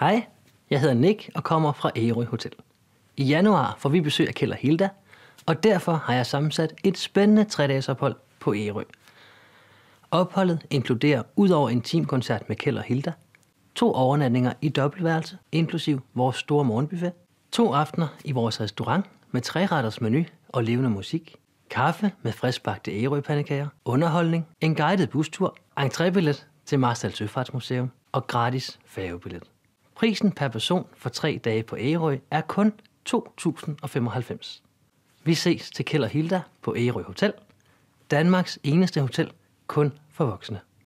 Hej, jeg hedder Nick og kommer fra Ærø Hotel. I januar får vi besøg af Kjell Hilda, og derfor har jeg sammensat et spændende ophold på Ærø. Opholdet inkluderer udover en teamkoncert med Kjell Hilda, to overnatninger i dobbeltværelse, inklusiv vores store morgenbuffet, to aftener i vores restaurant med træretters menu og levende musik, kaffe med friskbagte ærøpandekager, underholdning, en guided bustur, entrébillet til Marstal Søfartsmuseum og gratis færgebillet. Prisen per person for tre dage på Ærø er kun 2.095. Vi ses til Keller Hilda på Ærø Hotel, Danmarks eneste hotel kun for voksne.